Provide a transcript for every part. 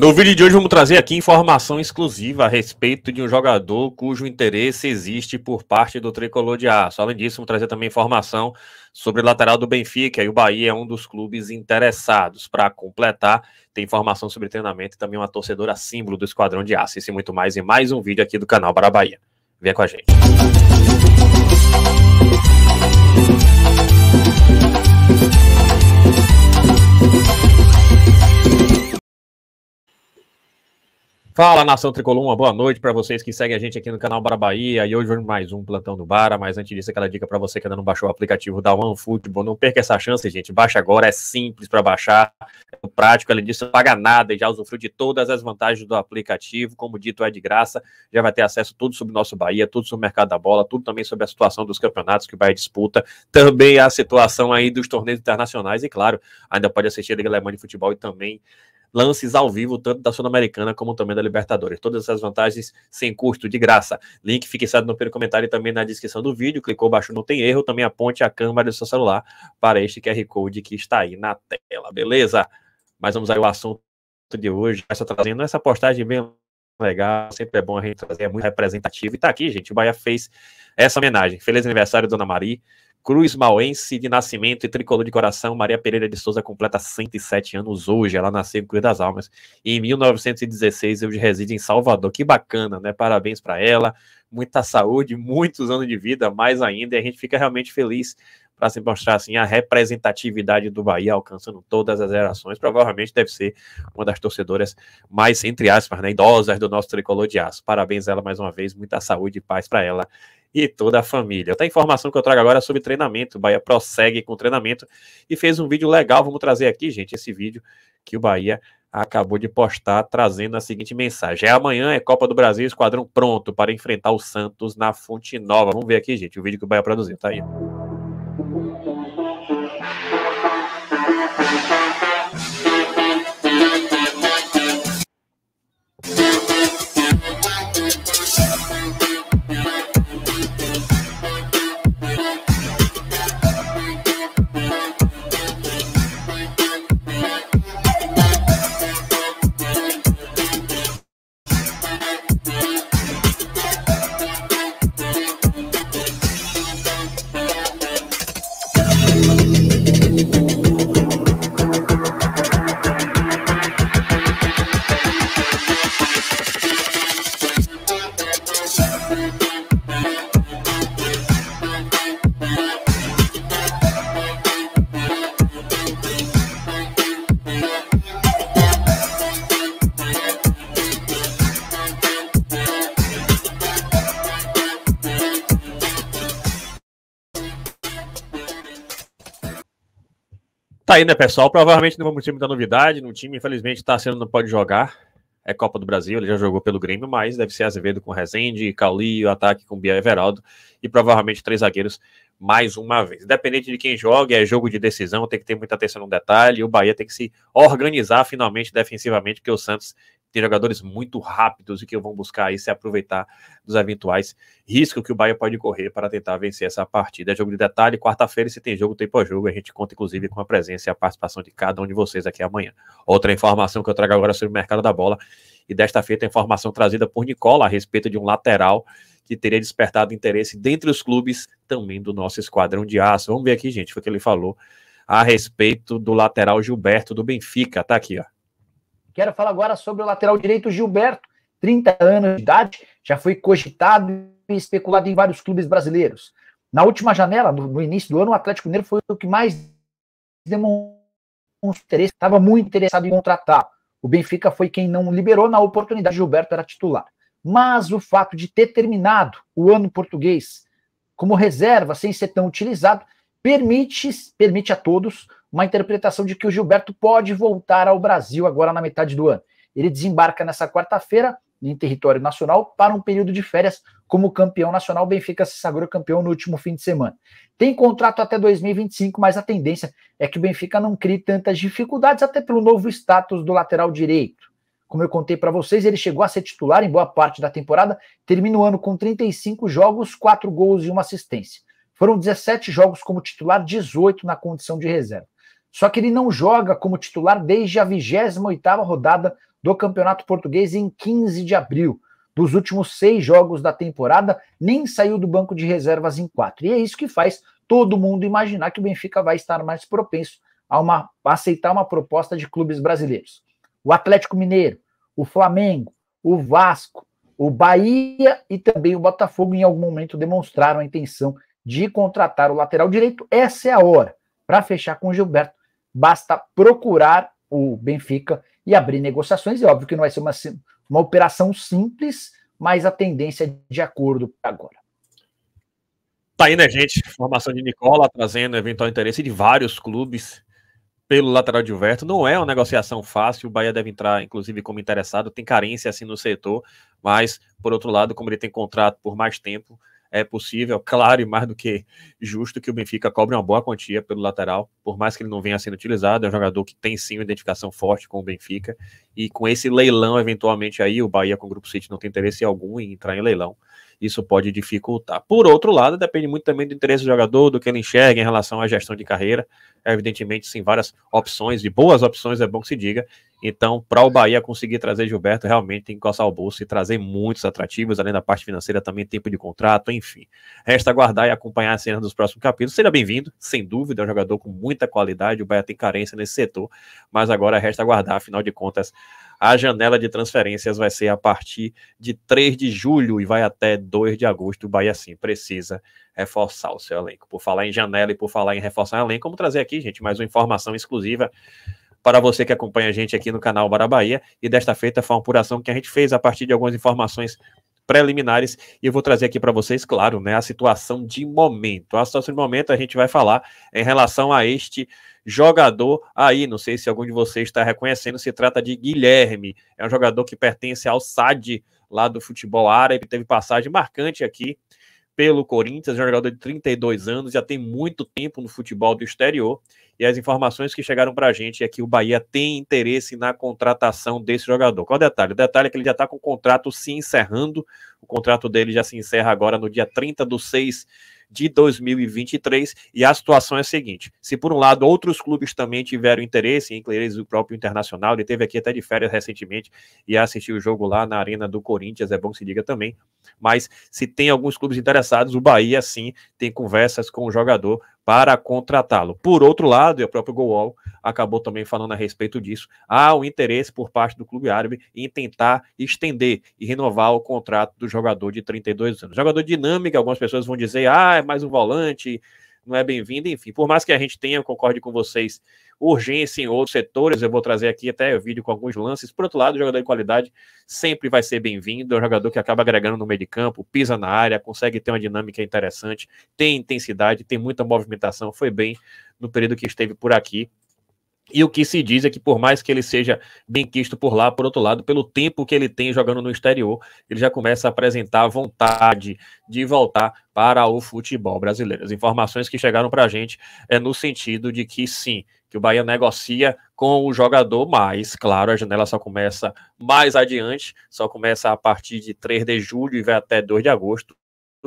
No vídeo de hoje vamos trazer aqui informação exclusiva a respeito de um jogador cujo interesse existe por parte do Tricolor de Aço. Além disso, vamos trazer também informação sobre o lateral do Benfica, e o Bahia é um dos clubes interessados. Para completar, tem informação sobre treinamento e também uma torcedora símbolo do Esquadrão de Aço. Isso e muito mais em mais um vídeo aqui do canal Para Bahia. Vem com a gente. Fala nação tricolor, uma boa noite para vocês que seguem a gente aqui no canal Bara Bahia. E hoje mais um plantão do Bara, mas antes disso, aquela dica para você que ainda não baixou o aplicativo da OneFootball, não perca essa chance, gente. Baixa agora, é simples para baixar, é prático, além disso, não paga nada e já usufrui de todas as vantagens do aplicativo. Como dito, é de graça, já vai ter acesso tudo sobre o nosso Bahia, tudo sobre o mercado da bola, tudo também sobre a situação dos campeonatos que o Bahia disputa, também a situação aí dos torneios internacionais e, claro, ainda pode assistir a Liga Alemã de Futebol e também lances ao vivo, tanto da Sul-Americana como também da Libertadores. Todas essas vantagens sem custo, de graça. Link fixado no primeiro comentário e também na descrição do vídeo. Clicou, baixo, não tem erro. Também aponte a câmera do seu celular para este QR Code que está aí na tela, beleza? Mas vamos aí ao assunto de hoje. Essa trazendo essa postagem bem legal, sempre é bom a gente trazer, é muito representativo. E tá aqui, gente, o Bahia fez essa homenagem. Feliz aniversário, Dona Mari. Cruz Mauense de nascimento e tricolor de coração, Maria Pereira de Souza completa 107 anos hoje. Ela nasceu em Cruz das Almas. E em 1916 hoje reside em Salvador. Que bacana, né? Parabéns para ela. Muita saúde, muitos anos de vida, mais ainda. E a gente fica realmente feliz para se mostrar assim a representatividade do Bahia alcançando todas as gerações. Provavelmente deve ser uma das torcedoras mais, entre aspas, né, idosas do nosso tricolor de aço. Parabéns a ela mais uma vez, muita saúde e paz para ela e toda a família. Outra informação que eu trago agora é sobre treinamento. O Bahia prossegue com o treinamento e fez um vídeo legal. Vamos trazer aqui, gente, esse vídeo que o Bahia acabou de postar trazendo a seguinte mensagem. É amanhã, é Copa do Brasil, esquadrão pronto para enfrentar o Santos na Fonte Nova. Vamos ver aqui, gente, o vídeo que o Bahia produziu. Tá aí. Tá aí, né, pessoal? Provavelmente não vamos ter muita novidade. No time, infelizmente, tá sendo não pode jogar. É Copa do Brasil, ele já jogou pelo Grêmio, mas deve ser Azevedo com Rezende, Cauli, o ataque com Bia Everaldo e provavelmente três zagueiros mais uma vez. Independente de quem joga, é jogo de decisão, tem que ter muita atenção no detalhe. O Bahia tem que se organizar finalmente defensivamente, porque o Santos tem jogadores muito rápidos e que vão buscar aí se aproveitar dos eventuais riscos que o Bahia pode correr para tentar vencer essa partida. É jogo de detalhe, quarta-feira se tem jogo, tem pós-jogo, a gente conta inclusive com a presença e a participação de cada um de vocês aqui amanhã. Outra informação que eu trago agora sobre o mercado da bola, e desta feita a informação trazida por Nicola a respeito de um lateral que teria despertado interesse dentre os clubes também do nosso esquadrão de aço. Vamos ver aqui, gente, o que ele falou a respeito do lateral Gilberto do Benfica. Tá aqui, ó. Quero falar agora sobre o lateral direito Gilberto, 30 anos de idade, já foi cogitado e especulado em vários clubes brasileiros. Na última janela, no, no início do ano, o Atlético Mineiro foi o que mais demonstrou interesse, estava muito interessado em contratar. O Benfica foi quem não liberou na oportunidade, Gilberto era titular. Mas o fato de ter terminado o ano português como reserva, sem ser tão utilizado, permite, permite a todos uma interpretação de que o Gilberto pode voltar ao Brasil agora na metade do ano. Ele desembarca nessa quarta-feira em território nacional para um período de férias como campeão nacional. O Benfica se sagrou campeão no último fim de semana. Tem contrato até 2025, mas a tendência é que o Benfica não crie tantas dificuldades, até pelo novo status do lateral direito. Como eu contei para vocês, ele chegou a ser titular em boa parte da temporada, termina o ano com 35 jogos, 4 gols e uma assistência. Foram 17 jogos como titular, 18 na condição de reserva. Só que ele não joga como titular desde a 28ª rodada do Campeonato Português em 15 de abril. Dos últimos seis jogos da temporada, nem saiu do banco de reservas em quatro. E é isso que faz todo mundo imaginar que o Benfica vai estar mais propenso a, uma, a aceitar uma proposta de clubes brasileiros. O Atlético Mineiro, o Flamengo, o Vasco, o Bahia e também o Botafogo em algum momento demonstraram a intenção de contratar o lateral direito. Essa é a hora para fechar com o Gilberto basta procurar o Benfica e abrir negociações. E óbvio que não vai ser uma, uma operação simples, mas a tendência é de acordo agora. Tá aí, né, gente? Formação de Nicola trazendo eventual interesse de vários clubes pelo lateral de Verto. Não é uma negociação fácil. O Bahia deve entrar, inclusive, como interessado. Tem carência assim no setor, mas por outro lado, como ele tem contrato por mais tempo, é possível, claro e mais do que justo que o Benfica cobre uma boa quantia pelo lateral, por mais que ele não venha sendo utilizado, é um jogador que tem sim uma identificação forte com o Benfica, e com esse leilão, eventualmente aí, o Bahia com o Grupo City não tem interesse algum em entrar em leilão, isso pode dificultar. Por outro lado, depende muito também do interesse do jogador, do que ele enxerga em relação à gestão de carreira. evidentemente, sim, várias opções e boas opções, é bom que se diga. Então, para o Bahia conseguir trazer Gilberto, realmente tem que coçar o bolso e trazer muitos atrativos, além da parte financeira, também tempo de contrato, enfim. Resta aguardar e acompanhar a cena dos próximos capítulos. Seja bem-vindo, sem dúvida, é um jogador com muita qualidade. O Bahia tem carência nesse setor, mas agora resta aguardar, afinal de contas, a janela de transferências vai ser a partir de 3 de julho e vai até 2 de agosto. O Bahia, sim, precisa reforçar o seu elenco. Por falar em janela e por falar em reforçar o elenco, vamos trazer aqui, gente, mais uma informação exclusiva para você que acompanha a gente aqui no canal Bara Bahia. E desta feita foi uma apuração que a gente fez a partir de algumas informações preliminares. E eu vou trazer aqui para vocês, claro, né, a situação de momento. A situação de momento a gente vai falar em relação a este jogador aí. Não sei se algum de vocês está reconhecendo, se trata de Guilherme. É um jogador que pertence ao SAD lá do futebol árabe, teve passagem marcante aqui pelo Corinthians, é um jogador de 32 anos, já tem muito tempo no futebol do exterior. E as informações que chegaram para a gente é que o Bahia tem interesse na contratação desse jogador. Qual o detalhe? O detalhe é que ele já está com o contrato se encerrando. O contrato dele já se encerra agora no dia 30 do 6 de 2023. E a situação é a seguinte: se por um lado outros clubes também tiveram interesse, inclusive o próprio Internacional, ele teve aqui até de férias recentemente e assistiu o jogo lá na Arena do Corinthians, é bom que se diga também. Mas se tem alguns clubes interessados, o Bahia sim tem conversas com o jogador para contratá-lo. Por outro lado, e o próprio Goal acabou também falando a respeito disso, há o um interesse por parte do clube árabe em tentar estender e renovar o contrato do jogador de 32 anos. Jogador dinâmico, algumas pessoas vão dizer, ah, é mais um volante, não é bem-vindo, enfim. Por mais que a gente tenha, concorde com vocês, urgência em outros setores. Eu vou trazer aqui até vídeo com alguns lances. Por outro lado, jogador de qualidade sempre vai ser bem-vindo. É um jogador que acaba agregando no meio de campo, pisa na área, consegue ter uma dinâmica interessante, tem intensidade, tem muita movimentação. Foi bem no período que esteve por aqui. E o que se diz é que, por mais que ele seja bem quisto por lá, por outro lado, pelo tempo que ele tem jogando no exterior, ele já começa a apresentar vontade de voltar para o futebol brasileiro. As informações que chegaram para a gente é no sentido de que, sim, que o Bahia negocia com o jogador, mas, claro, a janela só começa mais adiante, só começa a partir de 3 de julho e vai até 2 de agosto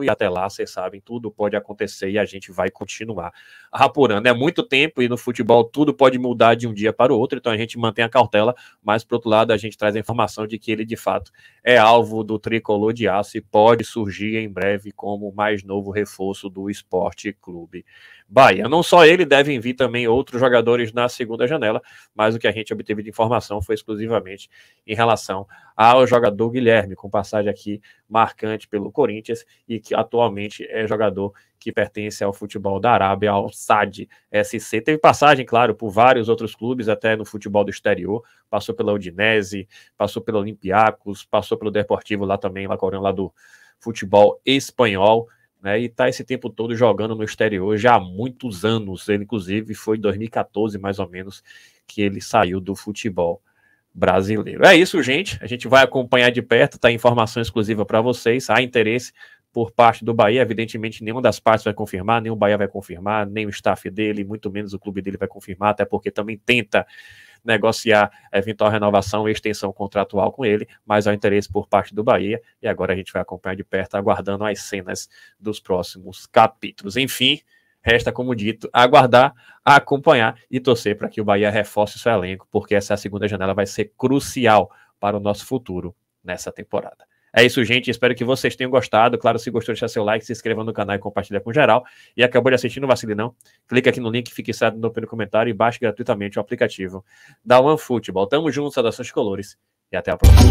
e até lá, vocês sabem, tudo pode acontecer e a gente vai continuar apurando. É muito tempo e no futebol tudo pode mudar de um dia para o outro, então a gente mantém a cautela, mas por outro lado a gente traz a informação de que ele de fato é alvo do tricolor de aço e pode surgir em breve como mais novo reforço do Esporte Clube Bahia. Não só ele, devem vir também outros jogadores na segunda janela, mas o que a gente obteve de informação foi exclusivamente em relação ao jogador Guilherme, com passagem aqui marcante pelo Corinthians e que atualmente é jogador que pertence ao futebol da Arábia, ao SAD SC. Teve passagem, claro, por vários outros clubes, até no futebol do exterior. Passou pela Udinese, passou pelo Olympiacos, passou pelo Deportivo lá também, lá, lá do futebol espanhol. Né, e está esse tempo todo jogando no exterior já há muitos anos. Ele, inclusive, foi em 2014, mais ou menos, que ele saiu do futebol brasileiro. É isso, gente. A gente vai acompanhar de perto, tá informação exclusiva para vocês. Há interesse, por parte do Bahia. Evidentemente, nenhuma das partes vai confirmar, nem o Bahia vai confirmar, nem o staff dele, muito menos o clube dele vai confirmar, até porque também tenta negociar eventual renovação e extensão contratual com ele, mas há interesse por parte do Bahia, e agora a gente vai acompanhar de perto, aguardando as cenas dos próximos capítulos. Enfim, Resta, como dito, aguardar, acompanhar e torcer para que o Bahia reforce seu elenco, porque essa segunda janela vai ser crucial para o nosso futuro nessa temporada. É isso, gente. Espero que vocês tenham gostado. Claro, se gostou, deixa seu like, se inscreva no canal e compartilha com geral. E acabou de assistir, não vacile não. Clica aqui no link, fixado no pelo comentário e baixe gratuitamente o aplicativo da One Tamo junto, saudações de colores e até a próxima.